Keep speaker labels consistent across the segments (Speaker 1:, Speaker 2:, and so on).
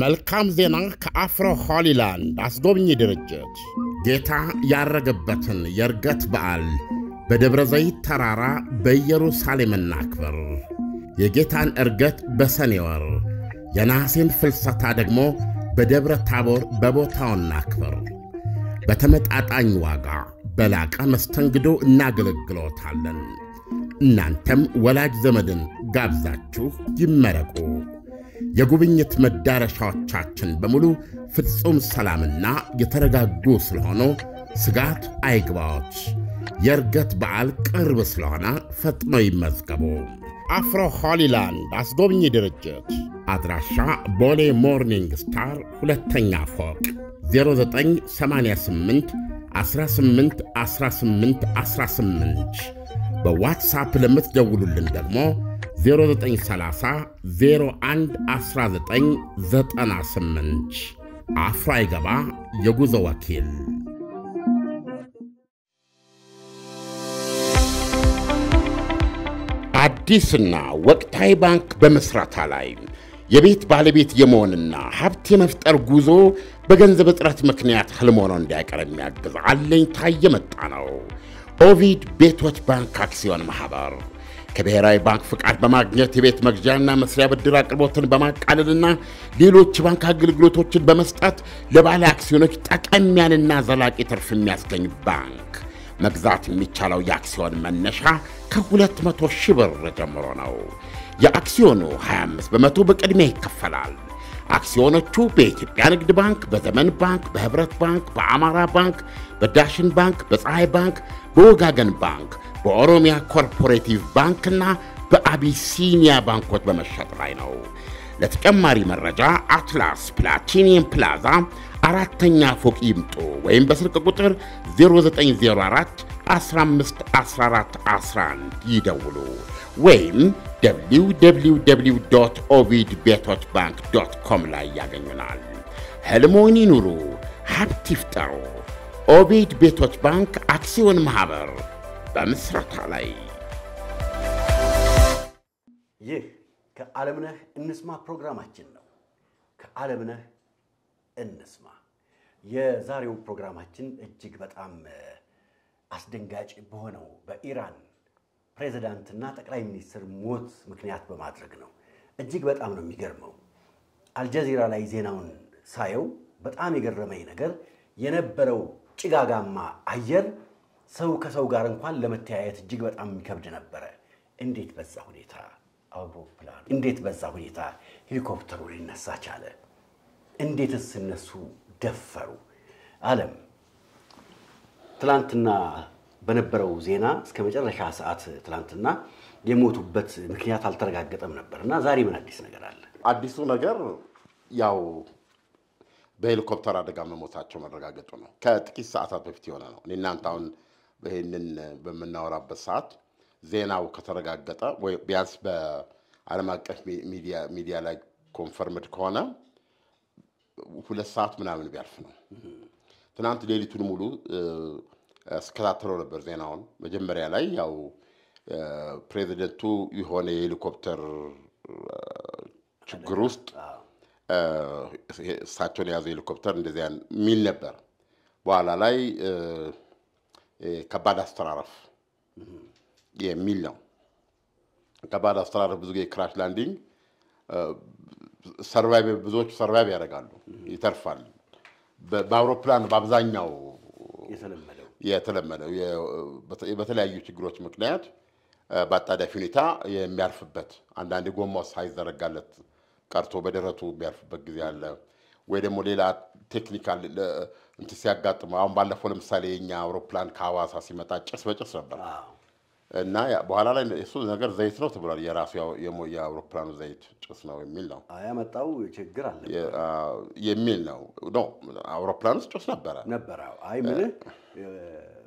Speaker 1: መልካም ዜና ከአፍሮ ሆሊላንድ አስጎብኚ ድርጅት ጌታ ያረገበትን የእርገት በዓል በደብረ ዘይት ተራራ በኢየሩሳሌም እናክብር። የጌታን እርገት በሰኔ ወር፣ የነሐሴን ፍልሰታ ደግሞ በደብረ ታቦር በቦታው እናክብር። በተመጣጣኝ ዋጋ በላቀ መስተንግዶ እናገለግሎታለን። እናንተም ወላጅ ዘመድን ጋብዛችሁ ይመረቁ። የጉብኝት መዳረሻዎቻችን በሙሉ ፍጹም ሰላምና የተረጋጉ ስለሆኑ ስጋት አይግባዎች። የእርገት በዓል ቅርብ ስለሆነ ፈጥነው ይመዝገቡ። አፍሮ ሆሊላንድ አስጎብኚ ድርጅት አድራሻ ቦሌ ሞርኒንግ ስታር ሁለተኛ ፎቅ 0988 18 18 18 በዋትሳፕ ለምትደውሉልን ደግሞ 0930 01 አፍራ ይገባ የጉዞ ወኪል አዲስና ወቅታዊ ባንክ በመስራታ ላይ የቤት ባለቤት የመሆንና ሀብት የመፍጠር ጉዞ በገንዘብ እጥረት ምክንያት ህልም ሆኖ እንዳይቀር የሚያግዝ አለኝታ እየመጣ ነው። ኦቪድ ቤቶች ባንክ አክሲዮን ማህበር ከብሔራዊ ባንክ ፍቃድ በማግኘት የቤት መግዣና መስሪያ ብድር አቅርቦትን በማቃለልና ሌሎች ባንክ አገልግሎቶችን በመስጠት ለባለ አክሲዮኖች ጠቀም ያለና ዘላቂ ትርፍ የሚያስገኝ ባንክ። መግዛት የሚቻለው የአክሲዮን መነሻ ከ200 ሺህ ብር ጀምሮ ነው። የአክሲዮኑ 25 በመቶ በቅድሚያ ይከፈላል። አክሲዮኖቹ በኢትዮጵያ ንግድ ባንክ፣ በዘመን ባንክ፣ በህብረት ባንክ፣ በአማራ ባንክ፣ በዳሽን ባንክ፣ በፀሐይ ባንክ፣ በወጋገን ባንክ፣ በኦሮሚያ ኮርፖሬቲቭ ባንክና በአቢሲኒያ ባንኮች በመሸጥ ላይ ነው። ለተጨማሪ መረጃ አትላስ ፕላቲኒየም ፕላዛ አራተኛ ፎቅ ይምጡ ወይም በስልክ ቁጥር 0904 15 14 11 ይደውሉ። ወይም www ኦቪድ ቤቶች ባንክ ዶት ኮም ላይ ያገኙናል። ህልሞን ይኑሩ፣ ሀብት ይፍጠሩ። ኦቪድ ቤቶች ባንክ አክሲዮን ማህበር በምስረታ ላይ።
Speaker 2: ይህ ከዓለምነህ እንስማ ፕሮግራማችን ነው። ከዓለምነህ እንስማ። የዛሬው ፕሮግራማችን እጅግ በጣም አስደንጋጭ በሆነው በኢራን ፕሬዚዳንትና ጠቅላይ ሚኒስትር ሞት ምክንያት በማድረግ ነው። እጅግ በጣም ነው የሚገርመው። አልጀዚራ ላይ ዜናውን ሳየው በጣም የገረመኝ ነገር የነበረው ጭጋጋማ አየር ሰው ከሰው ጋር እንኳን ለመተያየት እጅግ በጣም የሚከብድ ነበረ። እንዴት በዛ ሁኔታ አውሮፕላኑ እንዴት በዛ ሁኔታ ሄሊኮፕተሩ ሊነሳ ቻለ? እንዴትስ እነሱ ደፈሩ? አለም ትላንትና በነበረው ዜና እስከ መጨረሻ ሰዓት
Speaker 1: ትላንትና የሞቱበት ምክንያት አልተረጋገጠም ነበር እና ዛሬ ምን አዲስ ነገር አለ? አዲሱ ነገር ያው በሄሊኮፕተር አደጋ መሞታቸው መረጋገጡ ነው። ከጥቂት ሰዓታት በፊት የሆነ ነው። እኔ እናንተ አሁን ይህንን በምናወራበት ሰዓት ዜናው ከተረጋገጠ ወይ ቢያንስ በዓለም አቀፍ ሚዲያ ላይ ኮንፈርምድ ከሆነ ሁለት ሰዓት ምናምን ቢያልፍ ነው። ትናንት ሌሊቱን ሙሉ ስከታተለው ነበር ዜናውን። መጀመሪያ ላይ ያው ፕሬዚደንቱ የሆነ የሄሊኮፕተር ችግር ውስጥ እሳቸውን የያዘ ሄሊኮፕተር እንደዚያ የሚል ነበር። በኋላ ላይ ከባድ አስተራረፍ የሚል ነው። ከባድ አስተራረፍ ብዙ ጊዜ ክራሽ ላንዲንግ ሰርቫይቭ ብዙዎቹ ሰርቫይቭ ያደርጋሉ፣ ይተርፋል። በአውሮፕላን በአብዛኛው የተለመደ የተለመደው በተለያዩ ችግሮች ምክንያት በአጣዳፊ ሁኔታ የሚያርፍበት አንዳንድ ጎማ ሳይዘረጋለት ቀርቶ በደረቱ የሚያርፍበት ጊዜ አለ። ወይ ደግሞ ሌላ ቴክኒካል እንትን ሲያጋጥመው አሁን ባለፈው ለምሳሌ የኛ አውሮፕላን ከሀዋሳ ሲመጣ ጭስ በጭስ ነበር። እና በኋላ ላይ እሱ ነገር ዘይት ነው ተብሏል። የራሱ የአውሮፕላኑ ዘይት ጭስ ነው የሚል ነው ያመጣው ችግር አለ የሚል ነው። አውሮፕላን ውስጥ ጭስ ነበረ ነበረ። አይ ምን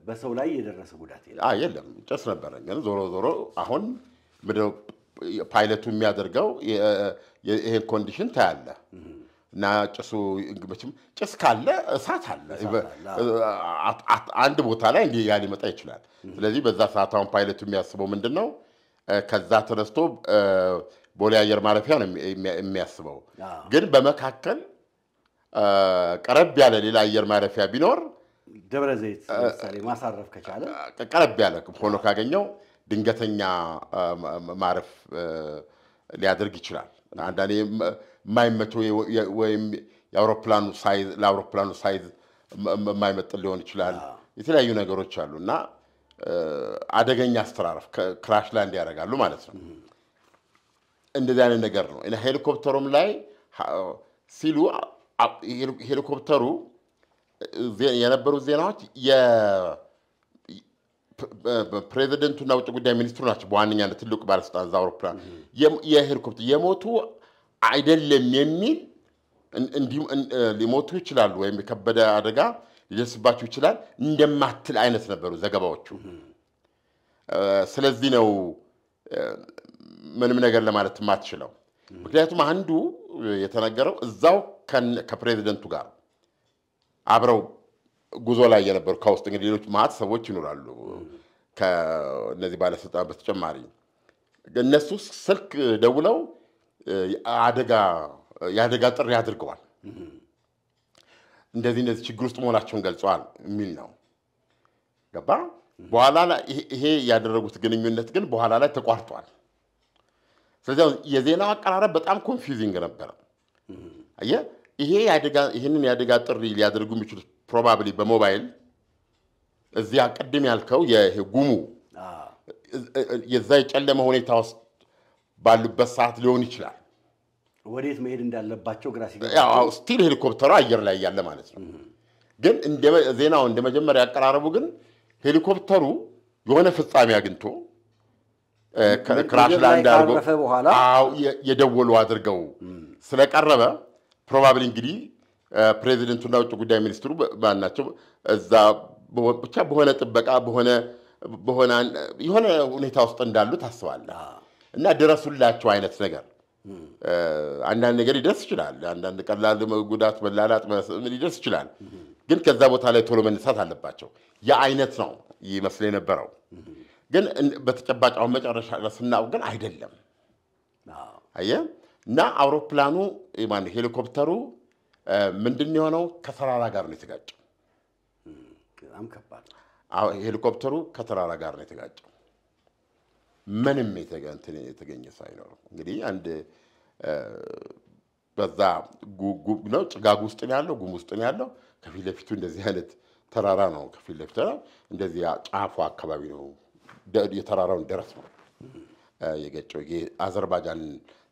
Speaker 2: በሰው ላይ የደረሰ ጉዳት
Speaker 1: የለም፣ ጭስ ነበረ። ግን ዞሮ ዞሮ አሁን ፓይለቱ የሚያደርገው ይሄን ኮንዲሽን ታያለ እና ጭሱ መቼም ጭስ ካለ እሳት አለ። አንድ ቦታ ላይ እንዲህ ያ ሊመጣ ይችላል። ስለዚህ በዛ ሰዓት አሁን ፓይለቱ የሚያስበው ምንድን ነው? ከዛ ተነስቶ ቦሌ አየር ማረፊያ ነው የሚያስበው። ግን በመካከል ቀረብ ያለ ሌላ አየር ማረፊያ ቢኖር ደብረ ዘይት ለምሳሌ ማሳረፍ ከቻለ ቀረብ ያለ ሆኖ ካገኘው ድንገተኛ ማረፍ ሊያደርግ ይችላል። አንዳንዴ የማይመቸው ወይም የአውሮፕላኑ ሳይዝ ለአውሮፕላኑ ሳይዝ የማይመጥን ሊሆን ይችላል። የተለያዩ ነገሮች አሉ እና አደገኛ አስተራረፍ ክራሽ ላንድ ያደርጋሉ ማለት ነው። እንደዚህ አይነት ነገር ነው። ሄሊኮፕተሩም ላይ ሲሉ ሄሊኮፕተሩ የነበሩት ዜናዎች ፕሬዚደንቱና ውጭ ጉዳይ ሚኒስትሩ ናቸው በዋነኛነት ትልቁ ባለስልጣን እዛ አውሮፕላን የሄሊኮፕተር የሞቱ አይደለም የሚል ሊሞቱ ይችላሉ ወይም የከበደ አደጋ ሊደርስባቸው ይችላል እንደማትል አይነት ነበሩ ዘገባዎቹ። ስለዚህ ነው ምንም ነገር ለማለት የማትችለው። ምክንያቱም አንዱ የተነገረው እዛው ከፕሬዚደንቱ ጋር አብረው ጉዞ ላይ የነበሩ ከውስጥ እንግዲህ ሌሎች ማት ሰዎች ይኖራሉ ከእነዚህ ባለስልጣናት በተጨማሪ እነሱ ስልክ ደውለው አደጋ የአደጋ ጥሪ አድርገዋል። እንደዚህ እንደዚህ ችግር ውስጥ መሆናቸውን ገልጸዋል የሚል ነው። ገባ በኋላ ላይ ይሄ ያደረጉት ግንኙነት ግን በኋላ ላይ ተቋርጧል። ስለዚህ የዜናው አቀራረብ በጣም ኮንፊውዚንግ ነበረ። ይሄ ይህንን የአደጋ ጥሪ ሊያደርጉ የሚችሉት ፕሮባብሊ በሞባይል እዚያ ቅድም ያልከው የጉሙ የዛ የጨለመ ሁኔታ ውስጥ ባሉበት ሰዓት ሊሆን ይችላል።
Speaker 2: ወዴት መሄድ እንዳለባቸው ግራ
Speaker 1: ስቲል ሄሊኮፕተሩ አየር ላይ ያለ ማለት ነው። ግን ዜናው እንደ መጀመሪያ ያቀራረቡ ግን ሄሊኮፕተሩ የሆነ ፍጻሜ አግኝቶ ክራሽ ላይ እንዳርገው የደወሉ አድርገው ስለቀረበ ፕሮባብሊ እንግዲህ ፕሬዚደንቱና ውጭ ጉዳይ ሚኒስትሩ ማናቸው እዛ ብቻ በሆነ ጥበቃ በሆነ የሆነ ሁኔታ ውስጥ እንዳሉ ታስባለህ። እና ድረሱላቸው አይነት ነገር አንዳንድ ነገር ሊደርስ ይችላል። አንዳንድ ቀላል ጉዳት፣ መላላጥ ሊደርስ ይችላል። ግን ከዛ ቦታ ላይ ቶሎ መነሳት አለባቸው። ያ አይነት ነው ይመስል የነበረው። ግን በተጨባጭ አሁን መጨረሻ ስናውቅ ግን አይደለም። አየህ እና አውሮፕላኑ ማን ሄሊኮፕተሩ ምንድን የሆነው ከተራራ ጋር ነው የተጋጨው። ሄሊኮፕተሩ ከተራራ ጋር ነው የተጋጨው። ምንም የተገኘ ሳይኖር እንግዲህ አንድ በዛ ነው ጭጋግ ውስጥ ነው ያለው፣ ጉም ውስጥ ነው ያለው። ከፊት ለፊቱ እንደዚህ አይነት ተራራ ነው። ከፊት ለፊቱ እንደዚህ ጫፉ አካባቢ ነው የተራራውን ደረስ ነው የገጨው። አዘርባጃን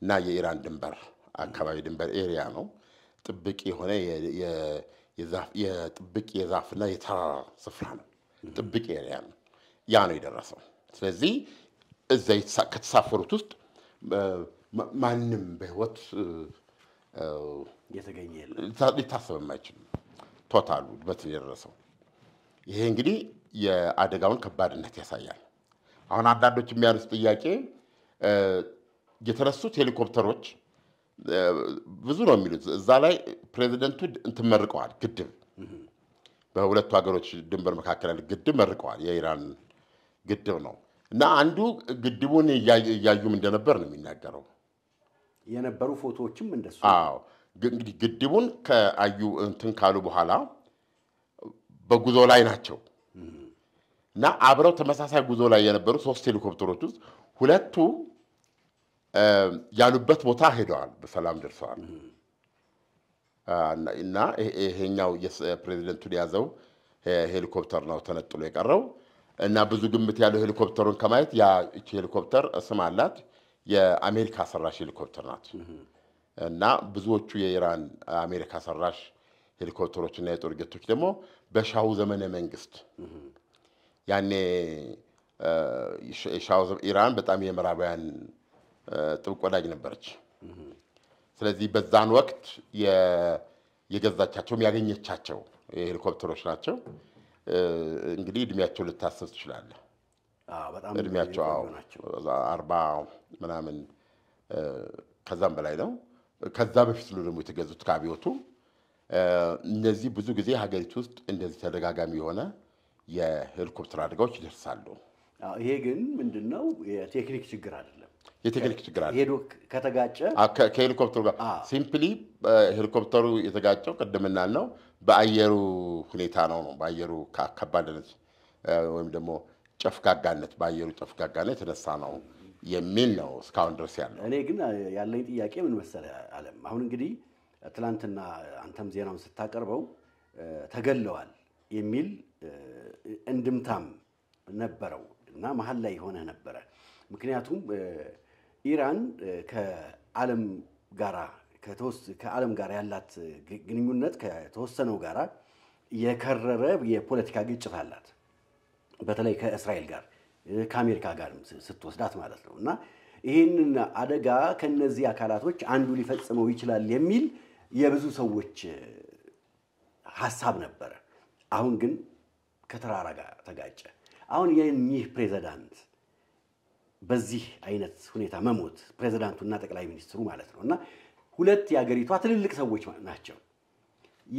Speaker 1: እና የኢራን ድንበር አካባቢ ድንበር ኤሪያ ነው። ጥብቅ የሆነ የጥብቅ የዛፍና የተራራ ስፍራ ነው። ጥብቅ ኤሪያ ነው። ያ ነው የደረሰው። ስለዚህ እዛ ከተሳፈሩት ውስጥ ማንም በህይወት ሊታሰብ የማይችል ቶታሉ በት የደረሰው ይሄ እንግዲህ የአደጋውን ከባድነት ያሳያል። አሁን አንዳንዶች የሚያነሱ ጥያቄ የተነሱት ሄሊኮፕተሮች ብዙ ነው የሚሉት እዛ ላይ ፕሬዚደንቱ እንትን መርቀዋል፣ ግድብ በሁለቱ ሀገሮች ድንበር መካከል ግድብ መርቀዋል። የኢራን ግድብ ነው። እና አንዱ ግድቡን እያዩም እንደነበር ነው የሚናገረው። የነበሩ ፎቶዎችም እንደሱ። አዎ እንግዲህ ግድቡን ከአዩ እንትን ካሉ በኋላ በጉዞ ላይ ናቸው እና አብረው ተመሳሳይ ጉዞ ላይ የነበሩ ሶስት ሄሊኮፕተሮች ውስጥ ሁለቱ ያሉበት ቦታ ሄደዋል፣ በሰላም ደርሰዋል። እና ይሄኛው የፕሬዚደንቱን የያዘው ሄሊኮፕተር ነው ተነጥሎ የቀረው። እና ብዙ ግምት ያለው ሄሊኮፕተሩን ከማየት ያ እቺ ሄሊኮፕተር ስም አላት። የአሜሪካ ሰራሽ ሄሊኮፕተር ናት እና ብዙዎቹ የኢራን አሜሪካ ሰራሽ ሄሊኮፕተሮችና የጦር ጀቶች ደግሞ በሻሁ ዘመነ መንግስት ያኔ ኢራን በጣም የምዕራባውያን ጥብቅ ወዳጅ ነበረች። ስለዚህ በዛን ወቅት የገዛቻቸውም ያገኘቻቸው የሄሊኮፕተሮች ናቸው። እንግዲህ እድሜያቸው ልታሰብ ትችላለህ። እድሜያቸው አርባ ምናምን ከዛም በላይ ነው። ከዛ በፊት ነው ደግሞ የተገዙት ከአብዮቱ። እነዚህ ብዙ ጊዜ ሀገሪቱ ውስጥ እንደዚህ ተደጋጋሚ የሆነ የሄሊኮፕተር አደጋዎች ይደርሳሉ። ይሄ
Speaker 2: ግን ምንድን ነው?
Speaker 1: የቴክኒክ ችግር አይደለም። የቴክኒክ ችግር አለ። ሄዶ ከተጋጨ ከሄሊኮፕተሩ ጋር ሲምፕሊ ሄሊኮፕተሩ የተጋጨው ቅድም እንዳልነው በአየሩ ሁኔታ ነው ነው በአየሩ ከባድነት ወይም ደግሞ ጨፍጋጋነት በአየሩ ጨፍጋጋነት የተነሳ ነው የሚል ነው እስካሁን ድረስ ያለው።
Speaker 2: እኔ ግን ያለኝ ጥያቄ ምን መሰለህ አለም፣ አሁን እንግዲህ ትናንትና አንተም ዜናውን ስታቀርበው ተገለዋል የሚል እንድምታም ነበረው እና መሀል ላይ የሆነ ነበረ። ምክንያቱም ኢራን ከዓለም ጋራ ከዓለም ጋር ያላት ግንኙነት ከተወሰነው ጋራ የከረረ የፖለቲካ ግጭት አላት። በተለይ ከእስራኤል ጋር ከአሜሪካ ጋር ስትወስዳት ማለት ነው እና ይህንን አደጋ ከነዚህ አካላቶች አንዱ ሊፈጽመው ይችላል የሚል የብዙ ሰዎች ሀሳብ ነበረ። አሁን ግን ከተራራ ጋር ተጋጨ። አሁን ይህ ፕሬዚዳንት በዚህ አይነት ሁኔታ መሞት ፕሬዚዳንቱና ጠቅላይ ሚኒስትሩ ማለት ነው እና ሁለት የአገሪቷ ትልልቅ ሰዎች ናቸው።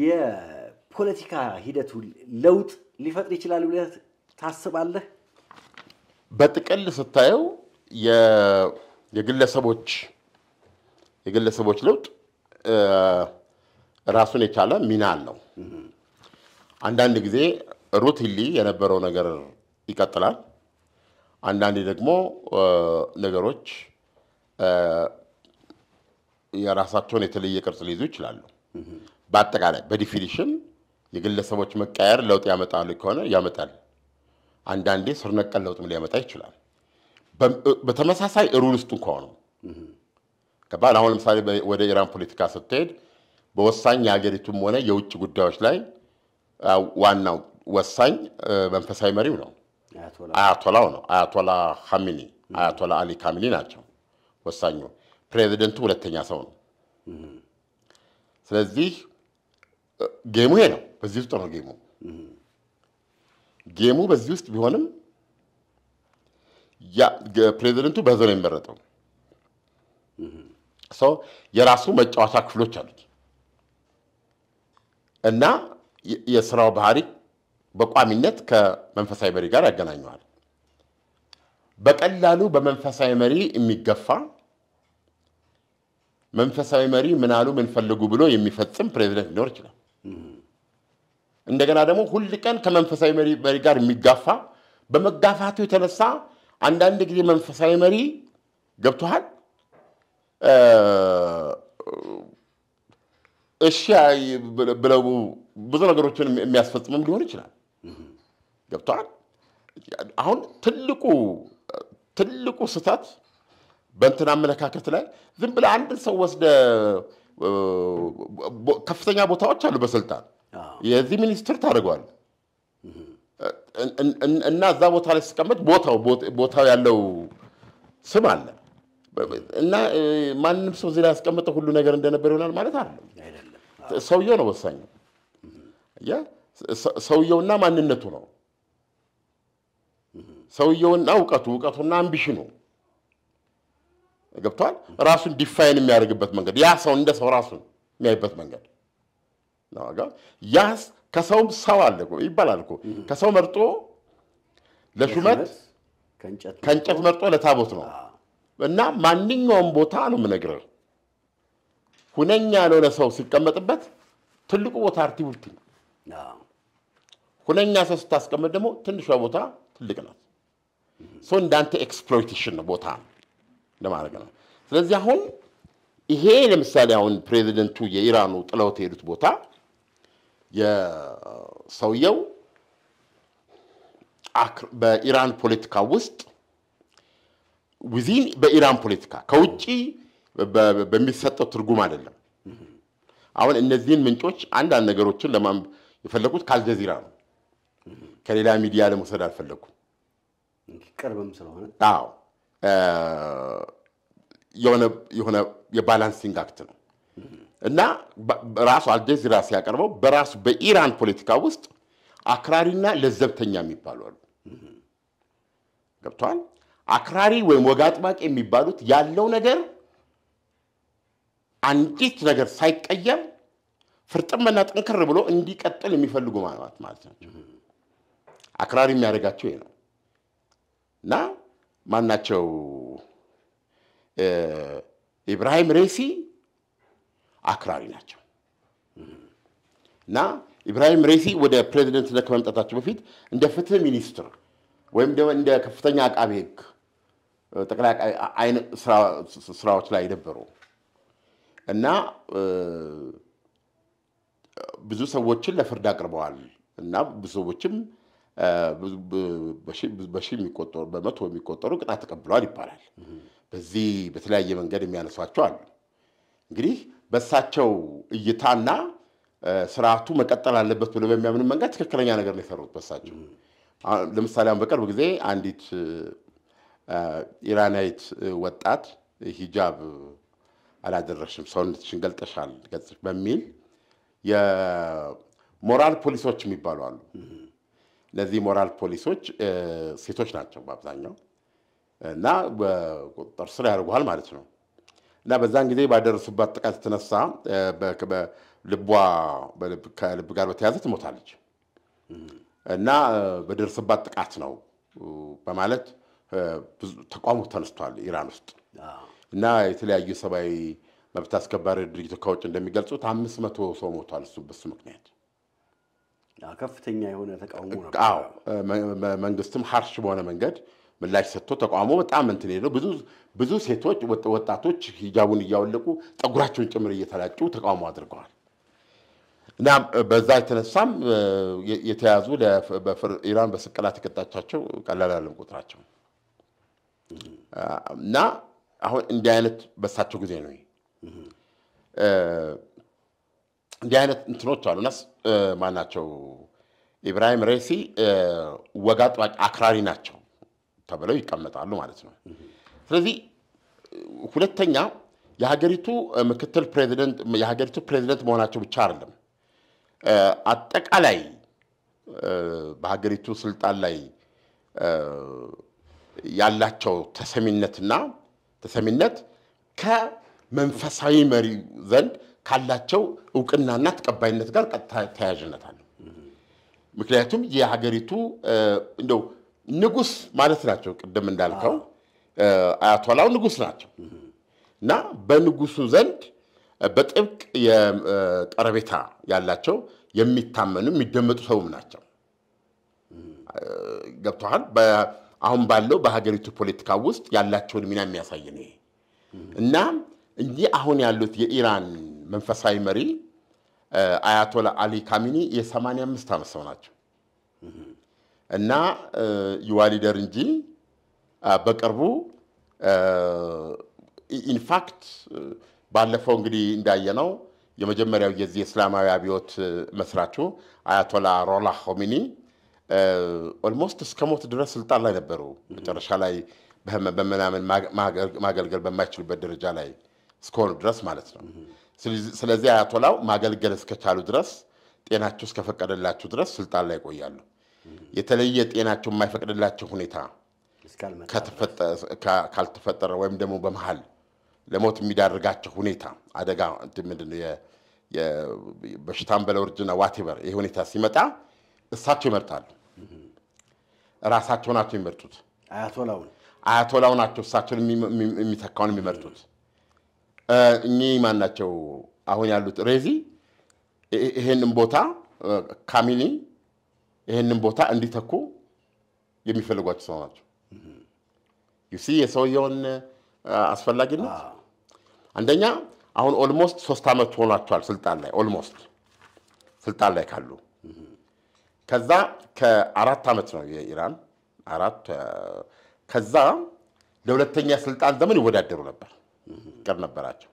Speaker 2: የፖለቲካ ሂደቱ ለውጥ ሊፈጥር ይችላል ብለህ ታስባለህ?
Speaker 1: በጥቅል ስታየው የግለሰቦች የግለሰቦች ለውጥ ራሱን የቻለ ሚና አለው። አንዳንድ ጊዜ ሩቲንሊ የነበረው ነገር ይቀጥላል። አንዳንዴ ደግሞ ነገሮች የራሳቸውን የተለየ ቅርጽ ሊይዙ ይችላሉ። በአጠቃላይ በዲፊኒሽን የግለሰቦች መቀየር ለውጥ ያመጣሉ ከሆነ ያመጣል። አንዳንዴ ስር ነቀል ለውጥም ሊያመጣ ይችላል። በተመሳሳይ ሩል ውስጡ ከሆኑ ከባል አሁን ለምሳሌ ወደ ኢራን ፖለቲካ ስትሄድ በወሳኝ የሀገሪቱም ሆነ የውጭ ጉዳዮች ላይ ዋናው ወሳኝ መንፈሳዊ መሪው ነው፣ አያቶላው ነው። አያቶላ ሀሚኒ አያቶላ አሊ ካሚኒ ናቸው ወሳኙ። ፕሬዚደንቱ ሁለተኛ ሰው ነው። ስለዚህ ጌሙ ይሄ ነው። በዚህ ውስጥ ነው ጌሙ። ጌሙ በዚህ ውስጥ ቢሆንም ፕሬዚደንቱ በህዝብ ነው የሚመረጠው። ሰው የራሱ መጫወቻ ክፍሎች አሉት እና የስራው ባህሪ በቋሚነት ከመንፈሳዊ መሪ ጋር ያገናኘዋል። በቀላሉ በመንፈሳዊ መሪ የሚገፋ መንፈሳዊ መሪ ምን አሉ ምን ፈልጉ ብሎ የሚፈጽም ፕሬዚደንት ሊኖር ይችላል። እንደገና ደግሞ ሁል ቀን ከመንፈሳዊ መሪ ጋር የሚጋፋ በመጋፋቱ የተነሳ አንዳንድ ጊዜ መንፈሳዊ መሪ ገብቶሃል፣ እሺ ብለው ብዙ ነገሮችን የሚያስፈጽምም ሊሆን ይችላል። ገብቶሃል። አሁን ትልቁ ትልቁ ስህተት በእንትን አመለካከት ላይ ዝም ብለህ አንድ ሰው ወስደ ከፍተኛ ቦታዎች አሉ በስልጣን የዚህ ሚኒስትር ታደርገዋል እና እዛ ቦታ ላይ ሲቀመጥ ቦታው ቦታው ያለው ስም አለ እና ማንም ሰው እዚህ ላይ ያስቀመጠ ሁሉ ነገር እንደነበር ይሆናል ማለት አይደለም። ሰውየው ነው ወሳኙ። ሰውየውና ማንነቱ ነው። ሰውየውና እውቀቱ እውቀቱና አምቢሽኑ ገብተዋል። ራሱን ዲፋይን የሚያደርግበት መንገድ ያ ሰው እንደ ሰው ራሱን የሚያይበት መንገድ ያስ ከሰውም ሰው አለ ይባላል እኮ ከሰው መርጦ ለሹመት ከእንጨት መርጦ ለታቦት ነው። እና ማንኛውም ቦታ ነው የምነግርህ ሁነኛ ለሆነ ሰው ሲቀመጥበት ትልቁ ቦታ አርቲቡልቲ ሁነኛ ሰው ስታስቀምጥ ደግሞ ትንሿ ቦታ ትልቅ ናት። ሰው እንዳንተ ኤክስፕሎይቴሽን ነው ቦታ ነው ለማድረግ ነው። ስለዚህ አሁን ይሄ ለምሳሌ አሁን ፕሬዚደንቱ የኢራኑ ጥለውት የሄዱት ቦታ የሰውየው በኢራን ፖለቲካ ውስጥ ዊዚን በኢራን ፖለቲካ ከውጭ በሚሰጠው ትርጉም አይደለም። አሁን እነዚህን ምንጮች አንዳንድ ነገሮችን ለማንብ የፈለኩት ከአልጀዚራ ነው። ከሌላ ሚዲያ ለመውሰድ አልፈለኩም።
Speaker 2: ቅርብም ስለሆነ
Speaker 1: አዎ የሆነ የባላንሲንግ አክት ነው እና ራሱ አልጀዚራ ሲያቀርበው በራሱ በኢራን ፖለቲካ ውስጥ አክራሪና ለዘብተኛ የሚባሉ አሉ። ገብተዋል። አክራሪ ወይም ወግ አጥባቂ የሚባሉት ያለው ነገር አንዲት ነገር ሳይቀየም ፍርጥምና ጥንክር ብሎ እንዲቀጥል የሚፈልጉ ማለት ማለት ናቸው። አክራሪ የሚያደርጋቸው ይሄ ነው እና ማናቸው ኢብራሂም ሬሲ አክራሪ ናቸው እና ኢብራሂም ሬሲ ወደ ፕሬዚደንትነት ከመምጣታቸው በፊት እንደ ፍትህ ሚኒስትር ወይም ደግሞ እንደ ከፍተኛ አቃቤ ሕግ ጠቅላይ ስራዎች ላይ ነበሩ እና ብዙ ሰዎችን ለፍርድ አቅርበዋል እና ብዙ ሰዎችም በሺ የሚቆጠሩ በመቶ የሚቆጠሩ ቅጣት ተቀብለዋል ይባላል። በዚህ በተለያየ መንገድ የሚያነሷቸው አሉ። እንግዲህ በእሳቸው እይታና ስርዓቱ መቀጠል አለበት ብሎ በሚያምኑ መንገድ ትክክለኛ ነገር ነው የሰሩት በሳቸው። ለምሳሌ አሁን በቅርብ ጊዜ አንዲት ኢራናዊት ወጣት ሂጃብ አላደረሽም፣ ሰውነትሽን ገልጠሻል በሚል የሞራል ፖሊሶች የሚባሉ አሉ እነዚህ ሞራል ፖሊሶች ሴቶች ናቸው በአብዛኛው እና በቁጥጥር ስር ያደርጉሃል ማለት ነው። እና በዛን ጊዜ ባደረሱባት ጥቃት የተነሳ ልቧ ከልብ ጋር በተያዘ ትሞታለች እና በደረሰባት ጥቃት ነው በማለት ተቋሙ ተነስቷል ኢራን ውስጥ እና የተለያዩ ሰብአዊ መብት አስከባሪ ድርጅቶች ከውጭ እንደሚገልጹት አምስት መቶ ሰው ሞቷል እሱ በሱ ምክንያት
Speaker 2: ከፍተኛ የሆነ
Speaker 1: ተቃውሞ ነበር። መንግስትም ሀርሽ በሆነ መንገድ ምላሽ ሰጥቶ ተቃውሞ በጣም እንትን የለው ብዙ ብዙ ሴቶች ወጣቶች ሂጃቡን እያወለቁ ጠጉራቸውን ጭምር እየተላጩ ተቃውሞ አድርገዋል እና በዛ የተነሳም የተያዙ ኢራን በስቅላት የቀጣቻቸው ቀላል አለም ቁጥራቸው እና አሁን እንዲህ አይነት በሳቸው ጊዜ ነው እንዲህ አይነት እንትኖች አሉ። እናስ ማናቸው ኢብራሂም ሬሲ ወግ አጥባቂ አክራሪ ናቸው ተብለው ይቀመጣሉ ማለት ነው። ስለዚህ ሁለተኛ የሀገሪቱ ምክትል ፕሬዚደንት የሀገሪቱ ፕሬዚደንት መሆናቸው ብቻ አይደለም፣ አጠቃላይ በሀገሪቱ ስልጣን ላይ ያላቸው ተሰሚነትና ተሰሚነት ከመንፈሳዊ መሪ ዘንድ ካላቸው እውቅናና ተቀባይነት ጋር ቀጥታ ተያያዥነት አለው። ምክንያቱም የሀገሪቱ እንደው ንጉስ ማለት ናቸው። ቅድም እንዳልከው አያቶላው ንጉስ ናቸው እና በንጉሱ ዘንድ በጥብቅ የቀረቤታ ያላቸው የሚታመኑ የሚደመጡ ሰውም ናቸው። ገብተዋል። አሁን ባለው በሀገሪቱ ፖለቲካ ውስጥ ያላቸውን ሚና የሚያሳይ ነው ይሄ እና እንጂ አሁን ያሉት የኢራን መንፈሳዊ መሪ አያቶላ አሊ ካሚኒ የ85 ዓመት ሰው ናቸው እና ዩዋሊደር እንጂ በቅርቡ ኢንፋክት ባለፈው እንግዲህ እንዳየነው የመጀመሪያው የዚህ የእስላማዊ አብዮት መስራቹ አያቶላ ሮላ ሆሚኒ ኦልሞስት እስከ ሞት ድረስ ስልጣን ላይ ነበሩ። መጨረሻ ላይ በምናምን ማገልገል በማይችሉበት ደረጃ ላይ እስከሆኑ ድረስ ማለት ነው። ስለዚህ አያቶላው ማገልገል እስከቻሉ ድረስ ጤናቸው እስከፈቀደላቸው ድረስ ስልጣን ላይ ይቆያሉ። የተለየ ጤናቸው የማይፈቅድላቸው ሁኔታ ካልተፈጠረ ወይም ደግሞ በመሀል ለሞት የሚዳርጋቸው ሁኔታ አደጋ በሽታን በለው እርጅና ዋቴቨር ይህ ሁኔታ ሲመጣ እሳቸው ይመርጣሉ። ራሳቸው ናቸው የሚመርጡት። አያቶላው ናቸው እሳቸውን የሚተካውን የሚመርጡት። እኚህ ማን ናቸው አሁን ያሉት? ሬዚ ይህንን ቦታ ካሚኒ ይሄንን ቦታ እንዲተኩ የሚፈልጓቸው ሰው ናቸው። ዩሲ የሰውየውን አስፈላጊነት አንደኛ አሁን ኦልሞስት ሶስት ዓመት ሆኗቸዋል ስልጣን ላይ ኦልሞስት ስልጣን ላይ ካሉ ከዛ ከአራት ዓመት ነው የኢራን አራት ከዛ ለሁለተኛ ስልጣን ዘመን ይወዳደሩ ነበር ቀን ነበራቸው።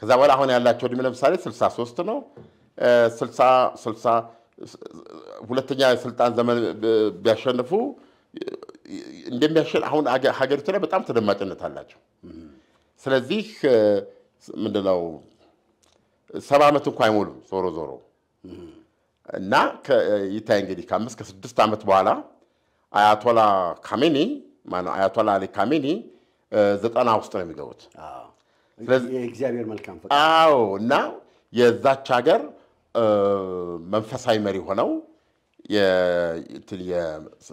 Speaker 1: ከዛ በኋላ አሁን ያላቸው እድሜ ለምሳሌ 63 ነው። ሁለተኛ የስልጣን ዘመን ቢያሸንፉ እንደሚያሸን አሁን ሀገሪቱ ላይ በጣም ተደማጭነት አላቸው። ስለዚህ ምንድነው ሰባ ዓመት እንኳ አይሞሉም ዞሮ ዞሮ እና ይታይ እንግዲህ ከአምስት ከስድስት ዓመት በኋላ አያቶላ ካሜኒ አያቶላ አሊ ካሜኒ ዘጠና ውስጥ ነው የሚገቡት። የእግዚአብሔር መልካም ፈቃድ። አዎ እና የዛች ሀገር መንፈሳዊ መሪ ሆነው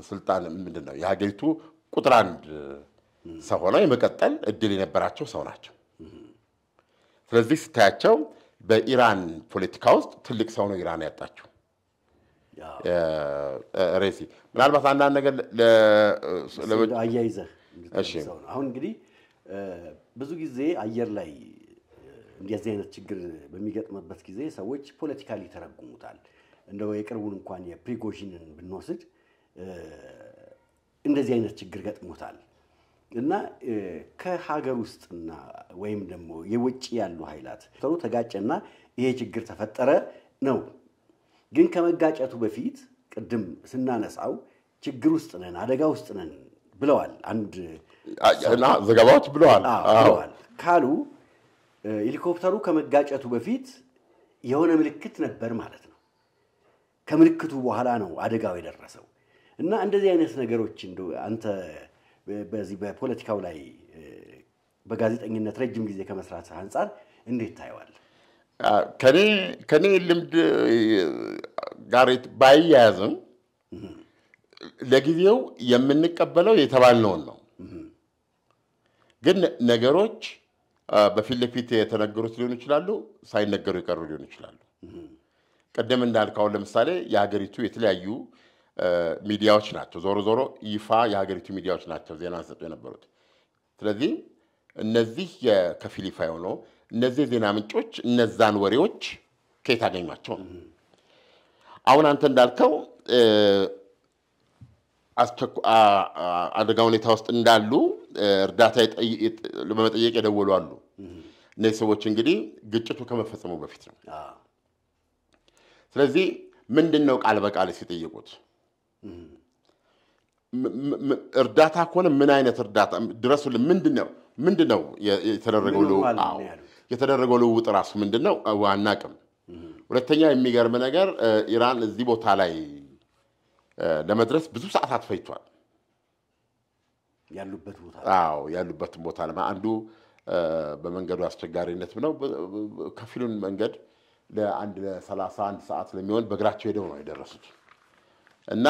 Speaker 1: ስልጣን ምንድን ነው የሀገሪቱ ቁጥር አንድ ሰው ሆነው የመቀጠል እድል የነበራቸው ሰው ናቸው። ስለዚህ ስታያቸው በኢራን ፖለቲካ ውስጥ ትልቅ ሰው ነው ኢራን ያጣችው። ሬሲ ምናልባት አንዳንድ ነገር አያይዘህ ሰው
Speaker 2: ነው። አሁን እንግዲህ
Speaker 1: ብዙ ጊዜ አየር ላይ እንደዚህ አይነት ችግር
Speaker 2: በሚገጥምበት ጊዜ ሰዎች ፖለቲካሊ ይተረጉሙታል። እንደው የቅርቡን እንኳን የፕሪጎዥንን ብንወስድ እንደዚህ አይነት ችግር ገጥሞታል እና ከሀገር ውስጥና ወይም ደግሞ የውጭ ያሉ ኃይላት ተሩ ተጋጨና ይሄ ችግር ተፈጠረ ነው። ግን ከመጋጨቱ በፊት ቅድም ስናነሳው ችግር ውስጥ ነን፣ አደጋ ውስጥ ነን ብለዋል። አንድ ዘገባዎች ብለዋል ብለዋል ካሉ ሄሊኮፕተሩ ከመጋጨቱ በፊት የሆነ ምልክት ነበር ማለት ነው። ከምልክቱ በኋላ ነው አደጋው የደረሰው እና እንደዚህ አይነት ነገሮች እንደው አንተ በዚህ በፖለቲካው ላይ በጋዜጠኝነት ረጅም ጊዜ ከመስራት አንጻር እንዴት ታየዋል?
Speaker 1: ከኔ ልምድ ጋር ባይያያዝም ለጊዜው የምንቀበለው የተባልነውን ነው። ግን ነገሮች በፊት ለፊት የተነገሩት ሊሆኑ ይችላሉ፣ ሳይነገሩ የቀሩ ሊሆኑ ይችላሉ። ቅድም እንዳልከው ለምሳሌ የሀገሪቱ የተለያዩ ሚዲያዎች ናቸው። ዞሮ ዞሮ ይፋ የሀገሪቱ ሚዲያዎች ናቸው ዜና ሰጡ የነበሩት። ስለዚህ እነዚህ ከፊል ይፋ የሆነው እነዚህ የዜና ምንጮች እነዛን ወሬዎች ከየት አገኟቸው ነው? አሁን አንተ እንዳልከው አደጋ ሁኔታ ውስጥ እንዳሉ እርዳታ በመጠየቅ የደወሉ አሉ። እነዚህ ሰዎች እንግዲህ ግጭቱ ከመፈጸሙ በፊት ነው። ስለዚህ ምንድን ነው ቃል በቃል ሲጠይቁት እርዳታ ከሆነ ምን አይነት እርዳታ ድረሱልን፣ ምንድን ነው ምንድን ነው የተደረገው ልውውጥ? የተደረገው ልውውጥ ራሱ ምንድን ነው? አናውቅም። ሁለተኛ የሚገርም ነገር ኢራን እዚህ ቦታ ላይ ለመድረስ ብዙ ሰዓታት ፈጅቷል። ያሉበት ቦታ አዎ፣ ያሉበትን ቦታ ለማ አንዱ በመንገዱ አስቸጋሪነት ነው። ከፊሉን መንገድ ለአንድ ለሰላሳ አንድ ሰዓት ስለሚሆን በእግራቸው ሄደው ነው የደረሱት እና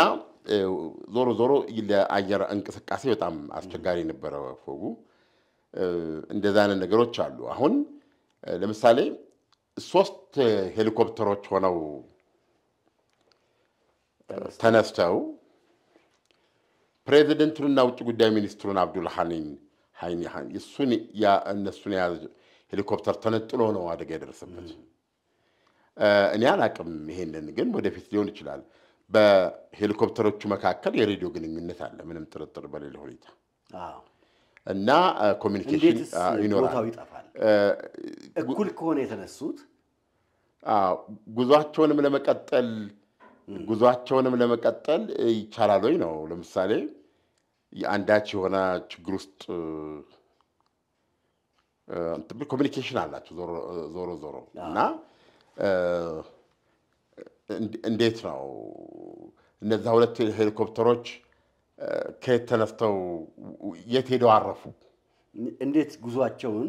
Speaker 1: ዞሮ ዞሮ ለአየር እንቅስቃሴ በጣም አስቸጋሪ ነበረ ፎጉ። እንደዛ አይነት ነገሮች አሉ። አሁን ለምሳሌ ሶስት ሄሊኮፕተሮች ሆነው ተነስተው ፕሬዚደንቱንና ውጭ ጉዳይ ሚኒስትሩን አብዱል ሐሊም እሱን እነሱን የያዘ ሄሊኮፕተር ተነጥሎ ነው አደጋ የደረሰበት። እኔ አላቅም። ይሄንን ግን ወደፊት ሊሆን ይችላል። በሄሊኮፕተሮቹ መካከል የሬዲዮ ግንኙነት አለ፣ ምንም ጥርጥር በሌለ ሁኔታ እና ኮሚኒኬሽን ይኖራል። እኩል ከሆነ የተነሱት ጉዟቸውንም ለመቀጠል ጉዟቸውንም ለመቀጠል ይቻላል ወይ ነው። ለምሳሌ የአንዳች የሆነ ችግር ውስጥ ኮሚኒኬሽን አላቸው ዞሮ ዞሮ እና እንዴት ነው እነዛ ሁለት ሄሊኮፕተሮች ከየት ተነስተው የት ሄደው አረፉ?
Speaker 2: እንዴት ጉዟቸውን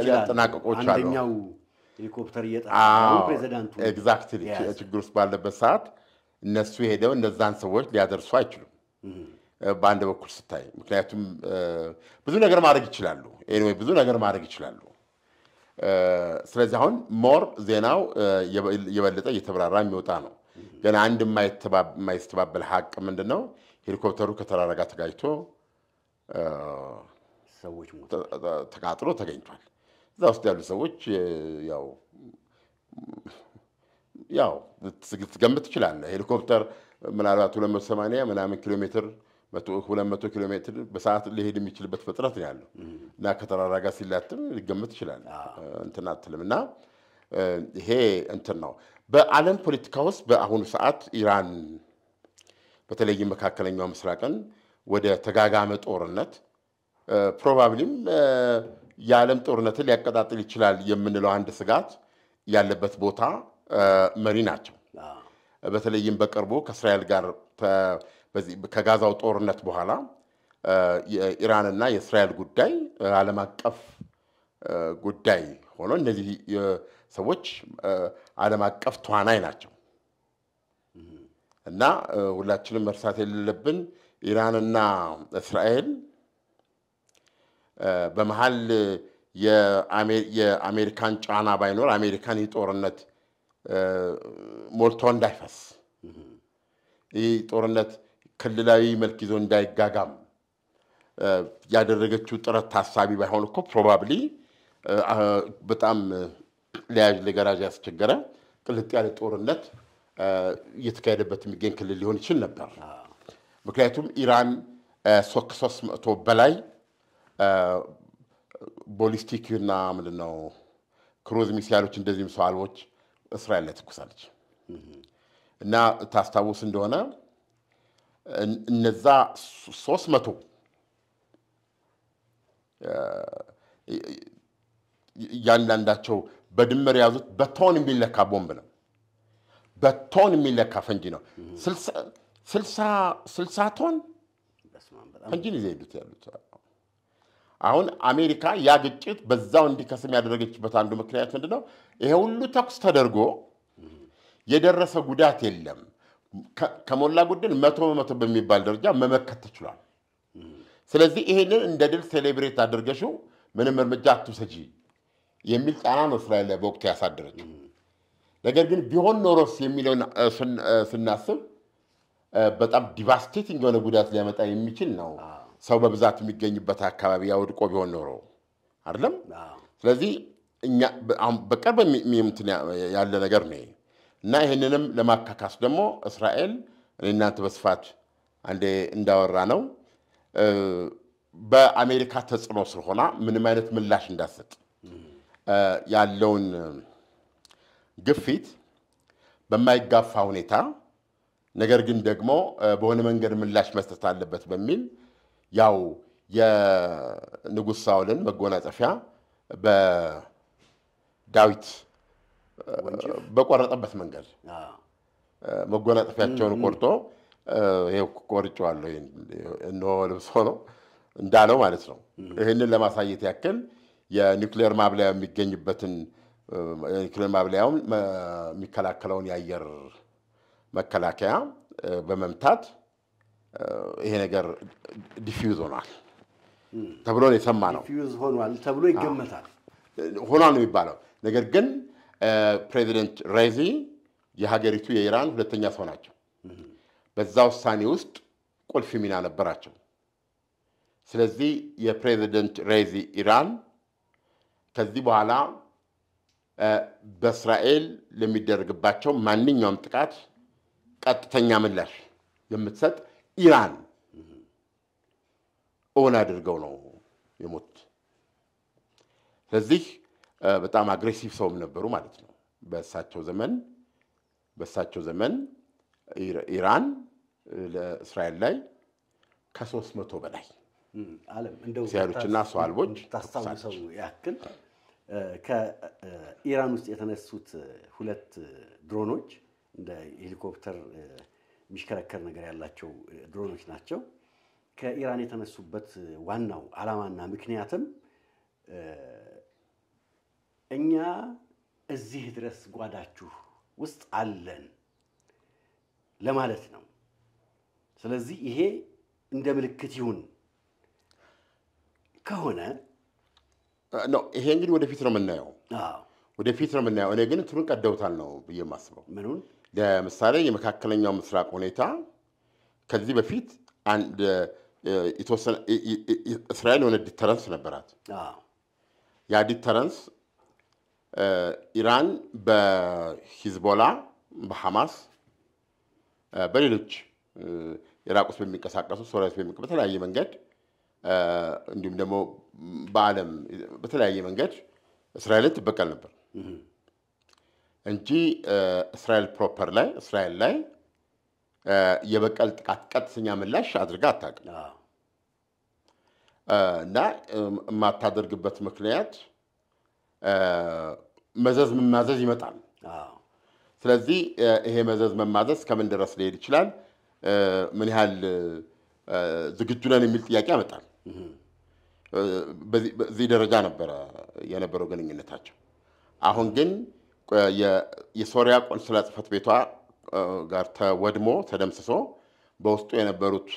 Speaker 2: ሊያጠናቅቁ ይችላሉ? አንደኛው ሄሊኮፕተር ፕሬዚዳንቱ ኤግዛክትሊ
Speaker 1: ችግር ውስጥ ባለበት ሰዓት እነሱ ሄደው እነዛን ሰዎች ሊያደርሱ አይችሉም። በአንድ በኩል ስታይ ምክንያቱም ብዙ ነገር ማድረግ ይችላሉ። ኤኒዌይ ብዙ ነገር ማድረግ ይችላሉ። ስለዚህ አሁን ሞር ዜናው የበለጠ እየተብራራ የሚወጣ ነው። ገና አንድ የማይስተባበል ሀቅ ምንድን ነው? ሄሊኮፕተሩ ከተራራ ጋር ተጋጭቶ ተቃጥሎ ተገኝቷል። እዛ ውስጥ ያሉ ሰዎች ያው ያው ልትገምት ትችላለህ። ሄሊኮፕተር ምናልባት 280 ምናምን ኪሎ ሜትር 200 ኪሎ ሜትር በሰዓት ሊሄድ የሚችልበት ፍጥረት ነው ያለው እና ከተራራ ጋር ሲላትም ሊገምት ይችላል። እንትን አትልም እና ይሄ እንትን ነው። በዓለም ፖለቲካ ውስጥ በአሁኑ ሰዓት ኢራን በተለይም መካከለኛው ምስራቅን ወደ ተጋጋመ ጦርነት ፕሮባብሊም የዓለም ጦርነትን ሊያቀጣጥል ይችላል የምንለው አንድ ስጋት ያለበት ቦታ መሪ ናቸው። በተለይም በቅርቡ ከእስራኤል ጋር ከጋዛው ጦርነት በኋላ የኢራንና የእስራኤል ጉዳይ ዓለም አቀፍ ጉዳይ ሆኖ እነዚህ ሰዎች ዓለም አቀፍ ተዋናይ ናቸው እና ሁላችንም መርሳት የሌለብን ኢራንና እስራኤል በመሀል የአሜሪካን ጫና ባይኖር አሜሪካን ይህ ጦርነት ሞልቶ እንዳይፈስ ይህ ጦርነት ክልላዊ መልክ ይዞ እንዳይጋጋም ያደረገችው ጥረት ታሳቢ ባይሆን እኮ ፕሮባብሊ በጣም ለያዥ ለገራዥ ያስቸገረ ቅልጥ ያለ ጦርነት እየተካሄደበት የሚገኝ ክልል ሊሆን ይችል ነበር። ምክንያቱም ኢራን ከሶስት መቶ በላይ ቦሊስቲክና ምንድን ነው ክሩዝ ሚሳይሎች እንደዚህም ሰው አልቦች እስራኤል ላይ ትኩሳለች እና ታስታውስ እንደሆነ እነዛ ሶስት መቶ እያንዳንዳቸው በድምር የያዙት በቶን የሚለካ ቦምብ ነው። በቶን የሚለካ ፈንጂ ነው። ስልሳ ቶን ፈንጂን ይዘ ሄዱት ያሉት አሁን አሜሪካ ያ ግጭት በዛው እንዲከስም ያደረገችበት አንዱ ምክንያት ምንድን ነው? ይሄ ሁሉ ተኩስ ተደርጎ የደረሰ ጉዳት የለም። ከሞላ ጎደል መቶ በመቶ በሚባል ደረጃ መመከት ተችሏል። ስለዚህ ይሄንን እንደ ድል ሴሌብሬት አድርገሽው ምንም እርምጃ አትውሰጂ የሚል ጫና ነው እስራኤል ላይ በወቅቱ ያሳደረች ነገር ግን ቢሆን ኖሮስ የሚለውን ስናስብ በጣም ዲቫስቴቲንግ የሆነ ጉዳት ሊያመጣ የሚችል ነው። ሰው በብዛት የሚገኝበት አካባቢ አውድቆ ቢሆን ኖሮ አይደለም። ስለዚህ እኛ በቅርብ ያለ ነገር ነው እና ይህንንም ለማካካስ ደግሞ እስራኤል እናንተ በስፋት አንዴ እንዳወራ ነው በአሜሪካ ተጽዕኖ ስር ሆና ምንም አይነት ምላሽ እንዳትሰጥ ያለውን ግፊት በማይጋፋ ሁኔታ ነገር ግን ደግሞ በሆነ መንገድ ምላሽ መስጠት አለበት በሚል ያው የንጉሥ ሳውልን መጎናጸፊያ በዳዊት በቆረጠበት መንገድ መጎናጸፊያቸውን ቆርጦ ቆርጬዋለሁ፣ እነሆ ልብሶ ነው እንዳለው ማለት ነው። ይህንን ለማሳየት ያክል የኒክሌር ማብለያ የሚገኝበትን የኒውክሌር ማብለያውን የሚከላከለውን የአየር መከላከያ በመምታት ይሄ ነገር ዲፊውዝ ሆኗል ተብሎ ነው የሰማ ነው
Speaker 2: ሆኗል ተብሎ ይገመታል
Speaker 1: ሆኗል ነው የሚባለው። ነገር ግን ፕሬዚደንት ሬዚ የሀገሪቱ የኢራን ሁለተኛ ሰው ናቸው። በዛ ውሳኔ ውስጥ ቁልፍ ሚና ነበራቸው። ስለዚህ የፕሬዚደንት ሬዚ ኢራን ከዚህ በኋላ በእስራኤል ለሚደረግባቸው ማንኛውም ጥቃት ቀጥተኛ ምላሽ የምትሰጥ ኢራን እውን አድርገው ነው የሞት። ስለዚህ በጣም አግሬሲቭ ሰውም ነበሩ ማለት ነው። በእሳቸው ዘመን በእሳቸው ዘመን ኢራን ለእስራኤል ላይ ከሶስት መቶ በላይ ሲያሎችና ሰው አልቦች ታስታውሰው ያክል
Speaker 2: ከኢራን ውስጥ የተነሱት ሁለት ድሮኖች እንደ ሄሊኮፕተር የሚሽከረከር ነገር ያላቸው ድሮኖች ናቸው። ከኢራን የተነሱበት ዋናው ዓላማና ምክንያትም እኛ እዚህ ድረስ ጓዳችሁ ውስጥ አለን
Speaker 1: ለማለት ነው። ስለዚህ ይሄ እንደ ምልክት ይሁን ከሆነ ይሄ እንግዲህ ወደፊት ነው የምናየው፣ ወደፊት ነው የምናየው። እኔ ግን እንትኑን ቀደውታል ነው ብዬ የማስበው ምኑን ለምሳሌ የመካከለኛው ምስራቅ ሁኔታ ከዚህ በፊት አንድ እስራኤል የሆነ ዲተረንስ ነበራት። ያ ዲተረንስ ኢራን በሂዝቦላ፣ በሐማስ፣ በሌሎች ኢራቅ ውስጥ በሚንቀሳቀሱ ሶሪያ ውስጥ በተለያየ መንገድ እንዲሁም ደግሞ በዓለም በተለያየ መንገድ እስራኤልን ትበቀል ነበር። እንጂ እስራኤል ፕሮፐር ላይ እስራኤል ላይ የበቀል ጥቃት ቀጥተኛ ምላሽ አድርጋ አታውቅም እና የማታደርግበት ምክንያት መዘዝ መማዘዝ ይመጣል። ስለዚህ ይሄ መዘዝ መማዘዝ ከምን ድረስ ሊሄድ ይችላል፣ ምን ያህል ዝግጁ ነን የሚል ጥያቄ ያመጣል። በዚህ ደረጃ ነበረ የነበረው ግንኙነታቸው። አሁን ግን የሶሪያ ቆንስላ ጽህፈት ቤቷ ጋር ተወድሞ ተደምስሶ በውስጡ የነበሩት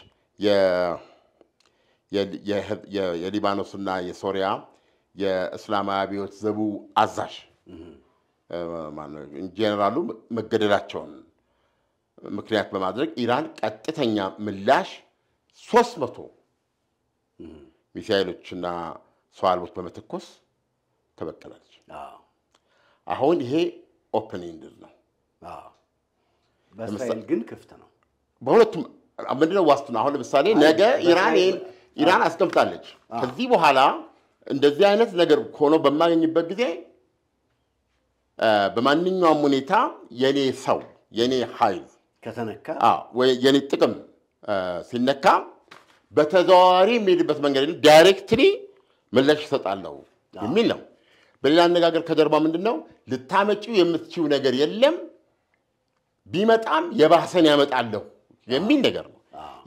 Speaker 1: የሊባኖስና የሶሪያ የእስላማዊ አብዮት ዘቡ አዛዥ ጄኔራሉ መገደላቸውን ምክንያት በማድረግ ኢራን ቀጥተኛ ምላሽ ሶስት መቶ ሚሳይሎችና ሰው አልቦች በመተኮስ ተበቀላለች። አሁን ይሄ ኦፕን ኢንድድ ነው። በእስራኤል ግን ክፍት ነው። በሁለቱም ምንድነው ዋስትና? አሁን ለምሳሌ ነገ ኢራን ኢራን አስቀምጣለች። ከዚህ በኋላ እንደዚህ አይነት ነገር ሆኖ በማገኝበት ጊዜ በማንኛውም ሁኔታ የኔ ሰው የኔ ኃይል ከተነካ የኔ ጥቅም ሲነካ በተዘዋዋሪ የሚሄድበት መንገድ ዳይሬክትሊ ምላሽ ይሰጣለሁ የሚል ነው። በሌላ አነጋገር ከጀርባ ምንድን ነው? ልታመጪው የምትችው ነገር የለም፣ ቢመጣም የባሰን ያመጣለሁ የሚል ነገር ነው።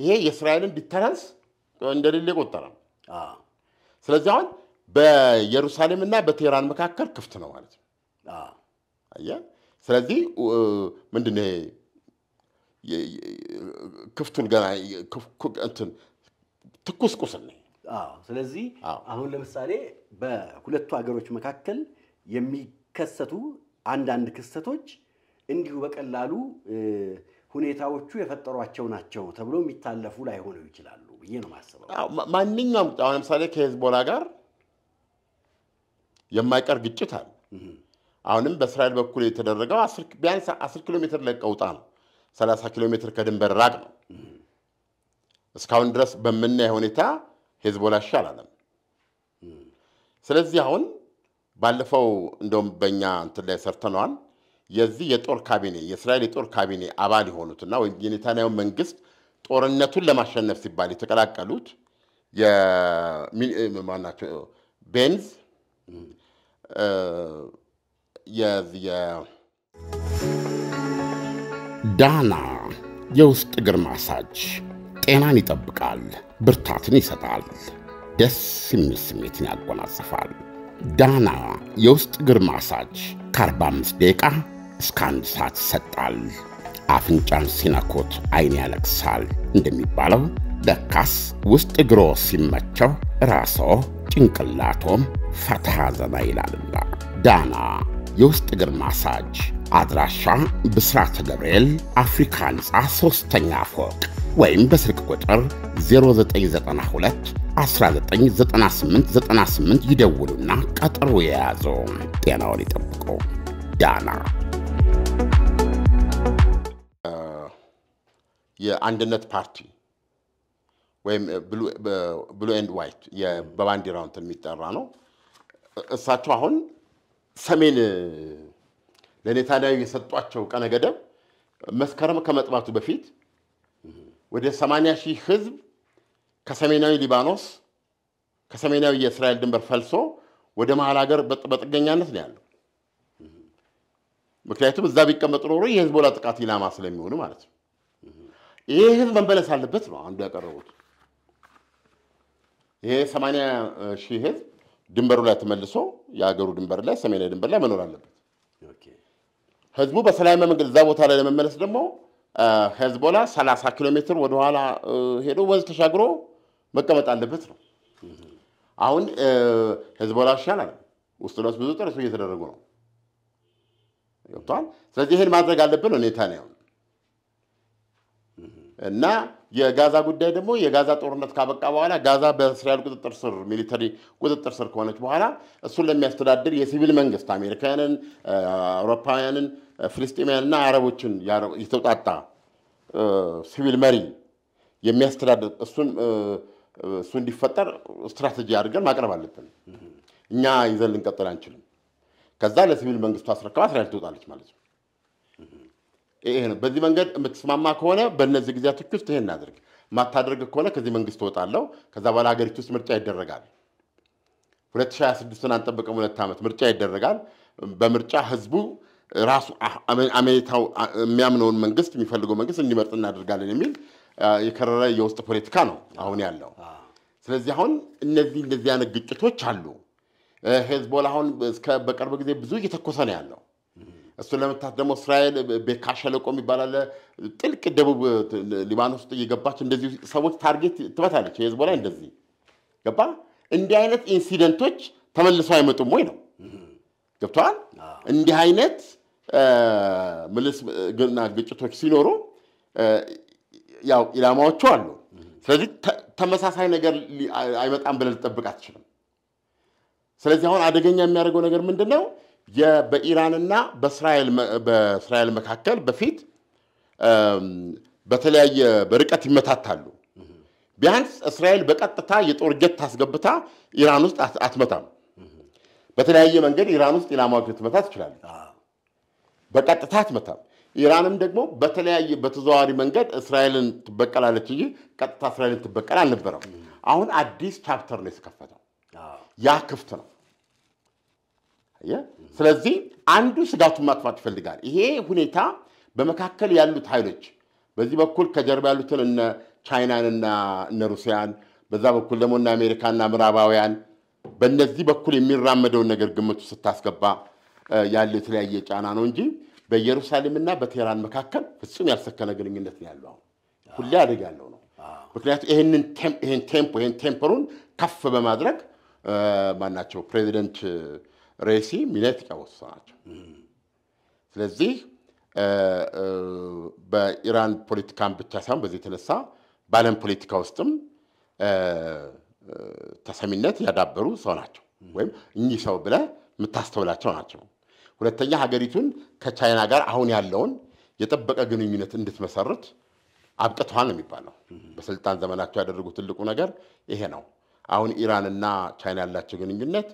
Speaker 1: ይሄ የእስራኤልን ዲተረንስ እንደሌለ የቆጠረ ነው። ስለዚህ አሁን በኢየሩሳሌምና በቴህራን መካከል ክፍት ነው ማለት ነው። ስለዚህ ምንድን ነው ክፍቱን ገና ትኩስ ቁስል
Speaker 2: ስለዚህ አሁን ለምሳሌ በሁለቱ ሀገሮች መካከል የሚከሰቱ አንዳንድ ክስተቶች እንዲሁ በቀላሉ ሁኔታዎቹ
Speaker 1: የፈጠሯቸው ናቸው ተብሎ የሚታለፉ ላይሆኑ ይችላሉ ብዬ ነው የማስበው። ማንኛውም አሁን ለምሳሌ ከሄዝቦላ ጋር የማይቀር ግጭት አለ። አሁንም በእስራኤል በኩል የተደረገው ቢያንስ አስር ኪሎ ሜትር ለቀውጣ ነው። ሰላሳ ኪሎ ሜትር ከድንበር ራቅ ነው። እስካሁን ድረስ በምናይ ሁኔታ ሄዝቦላ እሺ አላለም። ስለዚህ አሁን ባለፈው እንደውም በእኛ እንትን ላይ ሰርተነዋል። የዚህ የጦር ካቢኔ የእስራኤል የጦር ካቢኔ አባል የሆኑትና ወይም የኔታንያሁ መንግስት ጦርነቱን ለማሸነፍ ሲባል የተቀላቀሉት ማናቸው ቤንዝ ዳና የውስጥ እግር ማሳጅ ጤናን ይጠብቃል፣ ብርታትን ይሰጣል፣ ደስ የሚል ስሜትን ያጎናጽፋል። ዳና የውስጥ እግር ማሳጅ ከ45 ደቂቃ እስከ አንድ ሰዓት ይሰጣል። አፍንጫን ሲነኩት አይን ያለቅሳል እንደሚባለው ለካስ ውስጥ እግሮ ሲመቸው ራሶ ጭንቅላቶም ፈታ ዘና ይላልና። ዳና የውስጥ እግር ማሳጅ አድራሻ ብስራተ ገብርኤል አፍሪካ ሕንፃ ሦስተኛ ፎቅ ወይም በስልክ ቁጥር 0992 199898 ይደውሉና ቀጠሮ የያዙ። ጤናውን ይጠብቁ። ዳና የአንድነት ፓርቲ ወይም ብሉ ኤንድ ዋይት በባንዲራው እንትን የሚጠራ ነው። እሳቸው አሁን ሰሜን ለኔታንያሁ የሰጧቸው ቀነ ገደብ መስከረም ከመጥባቱ በፊት ወደ 80 ሺህ ህዝብ ከሰሜናዊ ሊባኖስ ከሰሜናዊ የእስራኤል ድንበር ፈልሶ ወደ መሀል ሀገር በጥገኛነት ነው ያለው። ምክንያቱም እዛ ቢቀመጡ ኖሮ የህዝቦላ ጥቃት ኢላማ ስለሚሆኑ ማለት ነው። ይሄ ህዝብ መመለስ አለበት ነው አንዱ ያቀረቡት። ይሄ 80 ሺህ ህዝብ ድንበሩ ላይ ተመልሶ የሀገሩ ድንበር ላይ ሰሜናዊ ድንበር ላይ መኖር አለበት። ህዝቡ በሰላማዊ መንገድ እዛ ቦታ ላይ ለመመለስ ደግሞ ሄዝቦላ 30 ኪሎ ሜትር ወደኋላ ሄዶ ወንዝ ተሻግሮ መቀመጥ አለበት ነው። አሁን ሄዝቦላ ይሻላል። ውስጥ ለውስጥ ብዙ ጥረት እየተደረጉ ነው። ገብቷል። ስለዚህ ይህን ማድረግ አለብን ነው ኔታንያሁ። እና የጋዛ ጉዳይ ደግሞ የጋዛ ጦርነት ካበቃ በኋላ ጋዛ በእስራኤል ቁጥጥር ስር ሚሊተሪ ቁጥጥር ስር ከሆነች በኋላ እሱን ለሚያስተዳድር የሲቪል መንግስት አሜሪካውያንን፣ አውሮፓውያንን ፍልስጤማውያንና አረቦችን የተውጣጣ ሲቪል መሪ የሚያስተዳድር እሱን እሱ እንዲፈጠር ስትራቴጂ አድርገን ማቅረብ አለብን። እኛ ይዘን ልንቀጥል አንችልም። ከዛ ለሲቪል መንግስቱ አስረክባ እስራኤል ትወጣለች ማለት ነው። ይሄ ነው። በዚህ መንገድ የምትስማማ ከሆነ በእነዚህ ጊዜያቶች ውስጥ ይሄን እናድርግ፣ ማታደርግ ከሆነ ከዚህ መንግስት ትወጣለው። ከዛ በኋላ ሀገሪቱ ውስጥ ምርጫ ይደረጋል። 2026ን አንጠብቅም፣ ሁለት ዓመት ምርጫ ይደረጋል። በምርጫ ህዝቡ ራሱ አሜሪካው የሚያምነውን መንግስት የሚፈልገው መንግስት እንዲመርጥ እናደርጋለን የሚል የከረረ የውስጥ ፖለቲካ ነው አሁን ያለው። ስለዚህ አሁን እነዚህ እንደዚህ አይነት ግጭቶች አሉ። ሄዝቦላ አሁን በቅርብ ጊዜ ብዙ እየተኮሰ ነው ያለው። እሱን ለመታት ደግሞ እስራኤል ቤካ ሸለቆ የሚባል አለ፣ ጥልቅ ደቡብ ሊባኖስ ውስጥ እየገባች እንደዚህ ሰዎች ታርጌት ትመታለች። ሄዝቦላ እንደዚህ ገባ። እንዲህ አይነት ኢንሲደንቶች ተመልሰው አይመጡም ወይ ነው ገብተዋል። እንዲህ አይነት ምልስ ግጭቶች ሲኖሩ ያው ኢላማዎቹ አሉ። ስለዚህ ተመሳሳይ ነገር አይመጣም ብለን ልጠብቅ አትችልም። ስለዚህ አሁን አደገኛ የሚያደርገው ነገር ምንድን ነው? በኢራንና በእስራኤል መካከል በፊት በተለያየ በርቀት ይመታታሉ። ቢያንስ እስራኤል በቀጥታ የጦር ጀት ታስገብታ ኢራን ውስጥ አትመታም። በተለያየ መንገድ ኢራን ውስጥ ኢላማዎች ልትመታ ትችላለች። በቀጥታ አትመታም። ኢራንም ደግሞ በተለያየ በተዘዋዋሪ መንገድ እስራኤልን ትበቀላለች እንጂ ቀጥታ እስራኤልን ትበቀል አልነበረም። አሁን አዲስ ቻፕተር ነው የተከፈተው። ያ ክፍት ነው። ስለዚህ አንዱ ስጋቱን ማጥፋት ይፈልጋል። ይሄ ሁኔታ በመካከል ያሉት ኃይሎች በዚህ በኩል ከጀርባ ያሉትን እነ ቻይናንና እነ ሩሲያን በዛ በኩል ደግሞ እነ አሜሪካና ምዕራባውያን በእነዚህ በኩል የሚራመደውን ነገር ግምቱ ስታስገባ ያለው የተለያየ ጫና ነው እንጂ በኢየሩሳሌምና በቴህራን መካከል ፍጹም ያልሰከነ ግንኙነት ነው ያለው። ሁሌ አደጋ ያለው ነው። ምክንያቱም ይህንን ይህን ቴምፖ ይህን ቴምፐሩን ከፍ በማድረግ ማናቸው ፕሬዚደንት ሬሲ ሚሌት ያወሱ ናቸው። ስለዚህ በኢራን ፖለቲካን ብቻ ሳይሆን በዚህ የተነሳ በዓለም ፖለቲካ ውስጥም ተሰሚነት ያዳበሩ ሰው ናቸው፣ ወይም እኚህ ሰው ብለህ የምታስተውላቸው ናቸው። ሁለተኛ ሀገሪቱን ከቻይና ጋር አሁን ያለውን የጠበቀ ግንኙነት እንድትመሰርት አብቅተዋል ነው የሚባለው። በስልጣን ዘመናቸው ያደረጉት ትልቁ ነገር ይሄ ነው። አሁን ኢራንና ቻይና ያላቸው ግንኙነት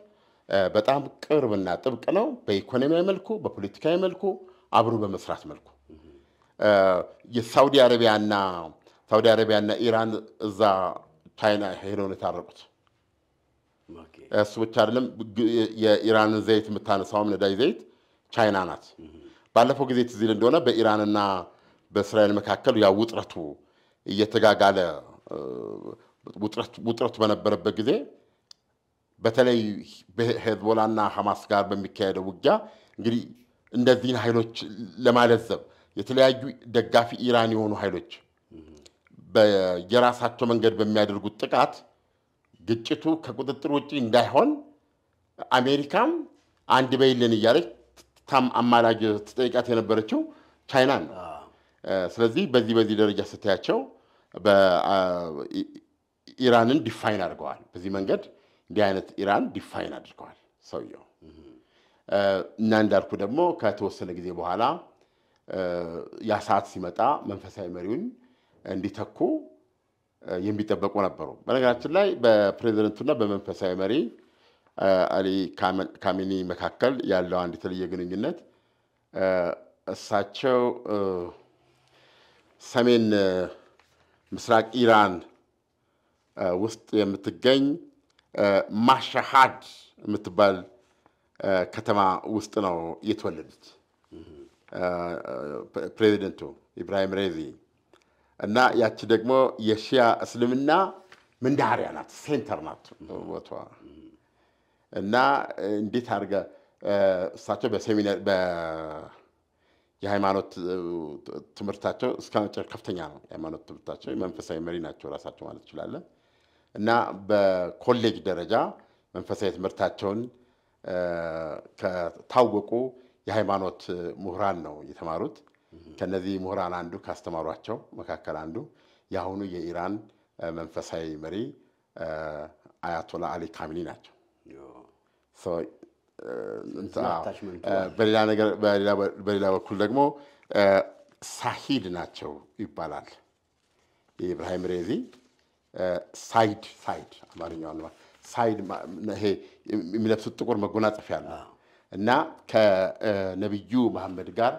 Speaker 1: በጣም ቅርብና ጥብቅ ነው። በኢኮኖሚያዊ መልኩ፣ በፖለቲካዊ መልኩ፣ አብሮ በመስራት መልኩ የሳውዲ አረቢያና ሳውዲ አረቢያና ኢራን እዛ ቻይና ሄደው ነው የታረቁት። እሱ ብቻ አይደለም፣ የኢራንን ዘይት የምታነሳውም ነዳጅ ዘይት ቻይና ናት። ባለፈው ጊዜ ትዝ ይል እንደሆነ በኢራንና በእስራኤል መካከል ያ ውጥረቱ እየተጋጋለ ውጥረቱ በነበረበት ጊዜ በተለይ ሄዝቦላና ሐማስ ጋር በሚካሄደው ውጊያ እንግዲህ እነዚህን ኃይሎች ለማለዘብ የተለያዩ ደጋፊ ኢራን የሆኑ ኃይሎች የራሳቸው መንገድ በሚያደርጉት ጥቃት ግጭቱ ከቁጥጥር ውጭ እንዳይሆን አሜሪካም አንድ በይልን እያለች ታም አማላጅ ተጠይቃት የነበረችው ቻይና ነው። ስለዚህ በዚህ በዚህ ደረጃ ስታያቸው ኢራንን ዲፋይን አድርገዋል። በዚህ መንገድ እንዲህ አይነት ኢራን ዲፋይን አድርገዋል ሰውየው እና እንዳልኩ ደግሞ ከተወሰነ ጊዜ በኋላ ያ ሰዓት ሲመጣ መንፈሳዊ መሪውን እንዲተኩ የሚጠበቁ ነበሩ። በነገራችን ላይ በፕሬዝደንቱና በመንፈሳዊ መሪ አሊ ካሜኒ መካከል ያለው አንድ የተለየ ግንኙነት እሳቸው ሰሜን ምስራቅ ኢራን ውስጥ የምትገኝ ማሻሃድ የምትባል ከተማ ውስጥ ነው የተወለዱት ፕሬዚደንቱ ኢብራሂም ሬዚ እና ያቺ ደግሞ የሺያ እስልምና ምንዳሪያ ናት፣ ሴንተር ናት ቦታዋ። እና እንዴት አድርገ እሳቸው በሴሚናሪ የሃይማኖት ትምህርታቸው እስከ መጨረሻ ከፍተኛ ነው። የሃይማኖት ትምህርታቸው መንፈሳዊ መሪ ናቸው ራሳቸው ማለት ይችላለን። እና በኮሌጅ ደረጃ መንፈሳዊ ትምህርታቸውን ከታወቁ የሃይማኖት ምሁራን ነው የተማሩት። ከነዚህ ምሁራን አንዱ ካስተማሯቸው መካከል አንዱ የአሁኑ የኢራን መንፈሳዊ መሪ አያቶላ አሊ ካሚኒ ናቸው። Uh, uh, በሌላ በኩል ደግሞ uh, ሳሂድ ናቸው ይባላል። የኢብራሂም ሬዚ ሳይድ ሳይድ አማርኛው ሳይድ ይሄ የሚለብሱት ጥቁር መጎናጸፊያ ነው እና ከነቢዩ መሐመድ ጋር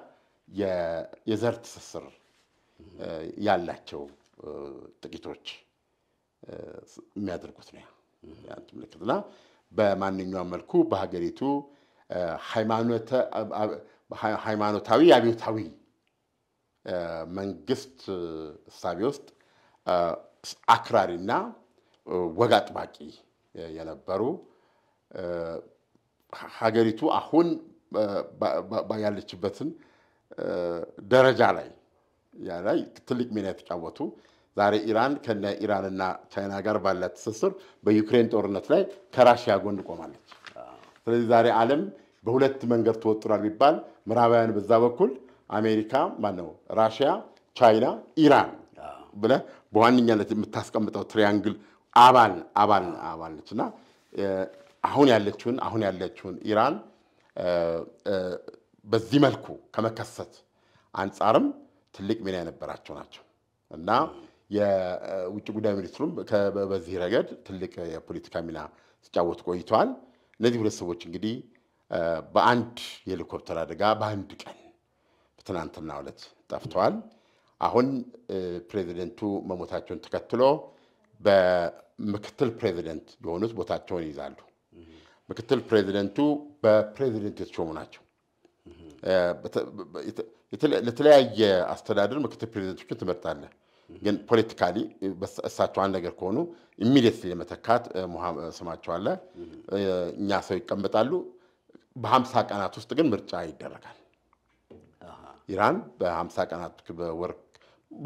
Speaker 1: የዘር ትስስር ያላቸው ጥቂቶች የሚያደርጉት ነው ምልክት እና በማንኛውም መልኩ በሀገሪቱ ሃይማኖታዊ አብዮታዊ መንግስት እሳቤ ውስጥ አክራሪና ወግ አጥባቂ የነበሩ ሀገሪቱ አሁን ያለችበትን ደረጃ ላይ ላይ ትልቅ ሚና የተጫወቱ ዛሬ ኢራን ከነ ኢራንና ቻይና ጋር ባላት ትስስር በዩክሬን ጦርነት ላይ ከራሽያ ጎን ቆማለች። ስለዚህ ዛሬ ዓለም በሁለት መንገድ ተወጥሯል ቢባል ምዕራባውያን በዛ በኩል አሜሪካ ማነው ራሽያ፣ ቻይና፣ ኢራን ብለ በዋነኛነት የምታስቀምጠው ትሪያንግል አባል አባል አባል ነች እና አሁን ያለችውን አሁን ያለችውን ኢራን በዚህ መልኩ ከመከሰት አንጻርም ትልቅ ሚና የነበራቸው ናቸው እና የውጭ ጉዳይ ሚኒስትሩም በዚህ ረገድ ትልቅ የፖለቲካ ሚና ሲጫወት ቆይተዋል። እነዚህ ሁለት ሰዎች እንግዲህ በአንድ የሄሊኮፕተር አደጋ በአንድ ቀን በትናንትና ዕለት ጠፍተዋል። አሁን ፕሬዚደንቱ መሞታቸውን ተከትሎ በምክትል ፕሬዚደንት የሆኑት ቦታቸውን ይይዛሉ። ምክትል ፕሬዚደንቱ በፕሬዚደንት የተሾሙ ናቸው። ለተለያየ አስተዳደር ምክትል ፕሬዚደንቶችን ትመርጣለህ። ግን ፖለቲካሊ እሳቸው አንድ ነገር ከሆኑ ኢሚዲየትሊ ለመተካት ስማቸው አለ። እኛ ሰው ይቀመጣሉ። በሀምሳ ቀናት ውስጥ ግን ምርጫ ይደረጋል። ኢራን በሀምሳ ቀናት በወር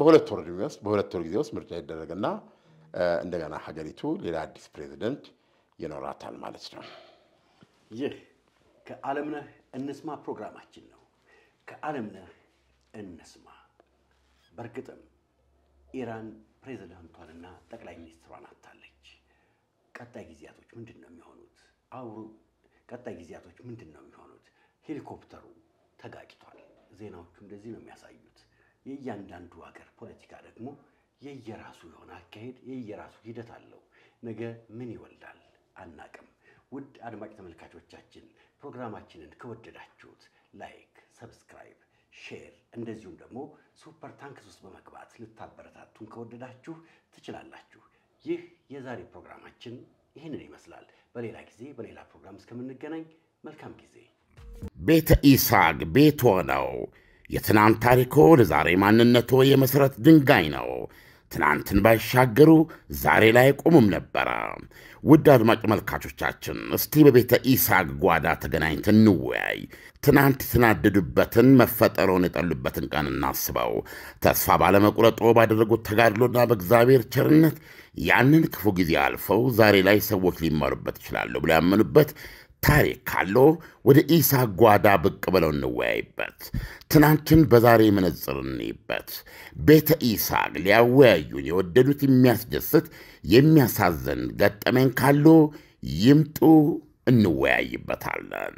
Speaker 1: በሁለት ወር ዕድሜ ውስጥ በሁለት ወር ጊዜ ውስጥ ምርጫ ይደረግና እንደገና ሀገሪቱ ሌላ አዲስ ፕሬዚደንት ይኖራታል ማለት ነው።
Speaker 2: ይህ ከዓለምነህ እንስማ ፕሮግራማችን ነው። ከዓለምነህ እንስማ በእርግጥም ኢራን ፕሬዝዳንቷንና ጠቅላይ ሚኒስትሯን አታለች። ቀጣይ ጊዜያቶች ምንድን ነው የሚሆኑት? አውሩ ቀጣይ ጊዜያቶች ምንድን ነው የሚሆኑት? ሄሊኮፕተሩ ተጋጭቷል። ዜናዎቹ እንደዚህ ነው የሚያሳዩት። የእያንዳንዱ ሀገር ፖለቲካ ደግሞ የየራሱ የሆነ አካሄድ፣ የየራሱ ሂደት አለው። ነገ ምን ይወልዳል አናቅም። ውድ አድማጭ ተመልካቾቻችን ፕሮግራማችንን ከወደዳችሁት ላይክ፣ ሰብስክራይብ ሼር እንደዚሁም ደግሞ ሱፐር ታንክስ ውስጥ በመግባት ልታበረታቱን ከወደዳችሁ ትችላላችሁ። ይህ የዛሬ ፕሮግራማችን ይህንን ይመስላል። በሌላ ጊዜ በሌላ ፕሮግራም እስከምንገናኝ መልካም ጊዜ።
Speaker 1: ቤተ ኢሳግ ቤት ነው። የትናንት ታሪኮ ለዛሬ ማንነቶ የመሠረት ድንጋይ ነው። ትናንትን ባይሻገሩ ዛሬ ላይ ቆሙም ነበረ። ውድ አድማጭ መልካቾቻችን እስቲ በቤተ ኢሳቅ ጓዳ ተገናኝተን እንወያይ። ትናንት የተናደዱበትን መፈጠረውን የጠሉበትን ቀን እናስበው። ተስፋ ባለመቁረጦ ባደረጉት ተጋድሎና በእግዚአብሔር ቸርነት ያንን ክፉ ጊዜ አልፈው ዛሬ ላይ ሰዎች ሊማሩበት ይችላሉ ብሎ ያመኑበት ታሪክ ካለው ወደ ኢሳ ጓዳ ብቅ ብለው እንወያይበት። ትናንትን በዛሬ መነጽር እንይበት። ቤተ ኢሳቅ ሊያወያዩን የወደዱት የሚያስደስት የሚያሳዝን ገጠመኝ ካለው ይምጡ፣ እንወያይበታለን።